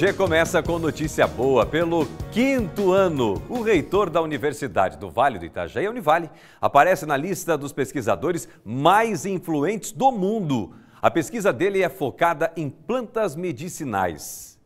G começa com notícia boa. Pelo quinto ano, o reitor da Universidade do Vale do Itajaí, Univale, aparece na lista dos pesquisadores mais influentes do mundo. A pesquisa dele é focada em plantas medicinais.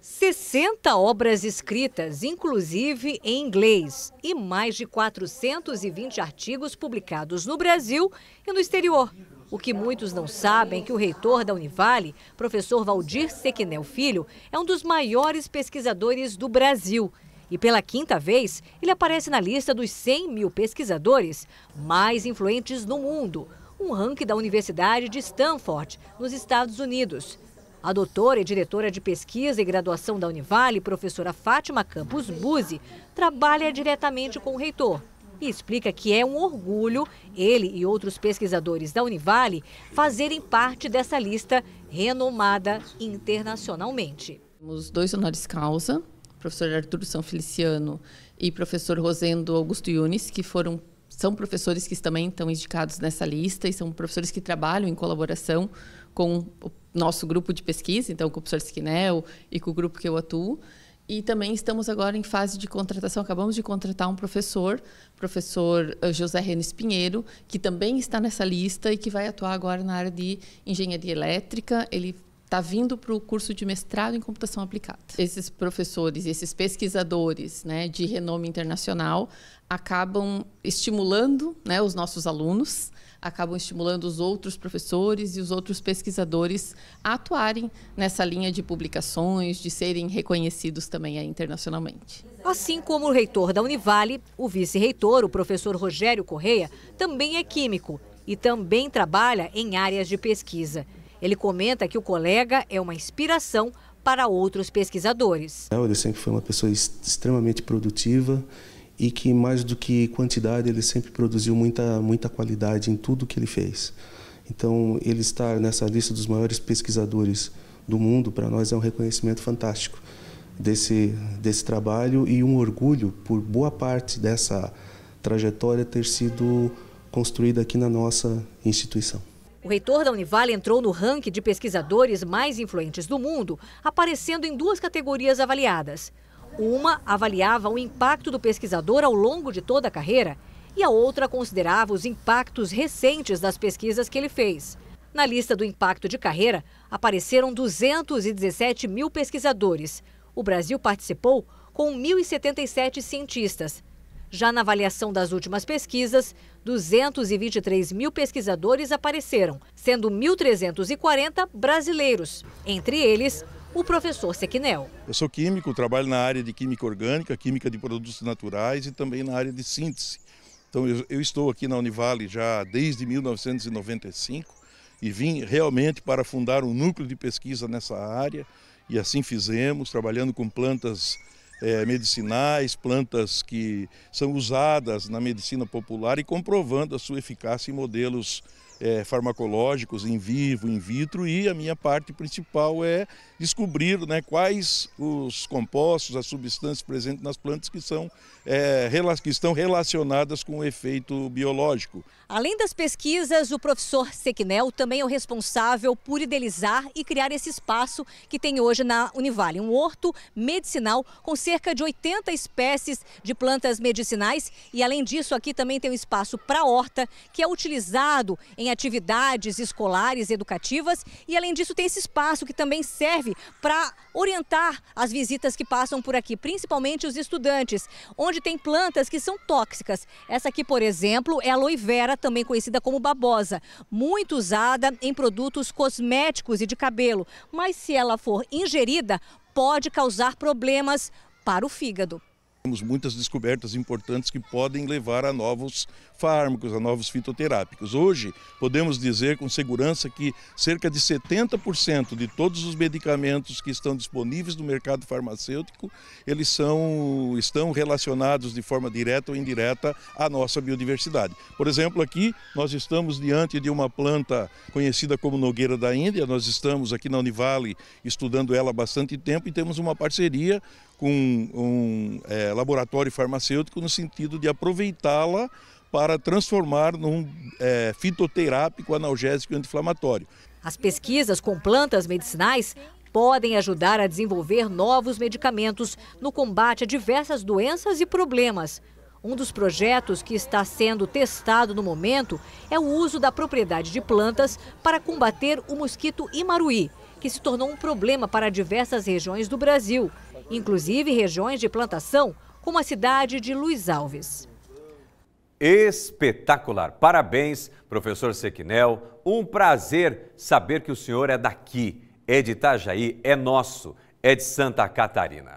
60 obras escritas, inclusive em inglês, e mais de 420 artigos publicados no Brasil e no exterior. O que muitos não sabem é que o reitor da Univale, professor Valdir Sequinel Filho, é um dos maiores pesquisadores do Brasil. E pela quinta vez, ele aparece na lista dos 100 mil pesquisadores mais influentes no mundo, um ranking da Universidade de Stanford, nos Estados Unidos. A doutora e diretora de pesquisa e graduação da Univale, professora Fátima Campos Buzzi, trabalha diretamente com o reitor e explica que é um orgulho ele e outros pesquisadores da Univale fazerem parte dessa lista renomada internacionalmente. Os dois honores causa, professor Arturo São Feliciano e professor Rosendo Augusto Yunis, que foram são professores que também estão indicados nessa lista e são professores que trabalham em colaboração com o nosso grupo de pesquisa, então com o professor Skinel e com o grupo que eu atuo. E também estamos agora em fase de contratação. Acabamos de contratar um professor, professor eh, José Renes Pinheiro, que também está nessa lista e que vai atuar agora na área de engenharia elétrica. Ele está vindo para o curso de mestrado em computação aplicada. Esses professores, esses pesquisadores né, de renome internacional acabam estimulando né, os nossos alunos, acabam estimulando os outros professores e os outros pesquisadores a atuarem nessa linha de publicações, de serem reconhecidos também internacionalmente. Assim como o reitor da Univale, o vice-reitor, o professor Rogério Correia, também é químico e também trabalha em áreas de pesquisa. Ele comenta que o colega é uma inspiração para outros pesquisadores. Ele sempre foi uma pessoa extremamente produtiva e que mais do que quantidade ele sempre produziu muita muita qualidade em tudo que ele fez. Então ele estar nessa lista dos maiores pesquisadores do mundo para nós é um reconhecimento fantástico desse desse trabalho e um orgulho por boa parte dessa trajetória ter sido construída aqui na nossa instituição. O reitor da Univale entrou no ranking de pesquisadores mais influentes do mundo, aparecendo em duas categorias avaliadas. Uma avaliava o impacto do pesquisador ao longo de toda a carreira e a outra considerava os impactos recentes das pesquisas que ele fez. Na lista do impacto de carreira, apareceram 217 mil pesquisadores. O Brasil participou com 1.077 cientistas, já na avaliação das últimas pesquisas, 223 mil pesquisadores apareceram, sendo 1.340 brasileiros, entre eles o professor Sequinel. Eu sou químico, trabalho na área de química orgânica, química de produtos naturais e também na área de síntese. Então eu, eu estou aqui na Univale já desde 1995 e vim realmente para fundar um núcleo de pesquisa nessa área e assim fizemos, trabalhando com plantas é, medicinais, plantas que são usadas na medicina popular e comprovando a sua eficácia em modelos é, farmacológicos em vivo, in vitro, e a minha parte principal é descobrir né, quais os compostos, as substâncias presentes nas plantas que, são, é, que estão relacionadas com o efeito biológico. Além das pesquisas, o professor Sequinel também é o responsável por idealizar e criar esse espaço que tem hoje na Univale, um horto medicinal com cerca de 80 espécies de plantas medicinais e além disso aqui também tem um espaço para horta que é utilizado em atividades escolares, educativas, e além disso tem esse espaço que também serve para orientar as visitas que passam por aqui, principalmente os estudantes, onde tem plantas que são tóxicas. Essa aqui, por exemplo, é a aloe vera, também conhecida como babosa, muito usada em produtos cosméticos e de cabelo, mas se ela for ingerida, pode causar problemas para o fígado. Temos muitas descobertas importantes que podem levar a novos fármacos, a novos fitoterápicos. Hoje, podemos dizer com segurança que cerca de 70% de todos os medicamentos que estão disponíveis no mercado farmacêutico, eles são, estão relacionados de forma direta ou indireta à nossa biodiversidade. Por exemplo, aqui nós estamos diante de uma planta conhecida como nogueira da Índia, nós estamos aqui na Univale estudando ela há bastante tempo e temos uma parceria com um é, laboratório farmacêutico no sentido de aproveitá-la para transformar num é, fitoterápico analgésico anti-inflamatório. As pesquisas com plantas medicinais podem ajudar a desenvolver novos medicamentos no combate a diversas doenças e problemas. Um dos projetos que está sendo testado no momento é o uso da propriedade de plantas para combater o mosquito imaruí, que se tornou um problema para diversas regiões do Brasil inclusive regiões de plantação, como a cidade de Luiz Alves. Espetacular! Parabéns, professor Sequinel. Um prazer saber que o senhor é daqui, é de Itajaí, é nosso, é de Santa Catarina.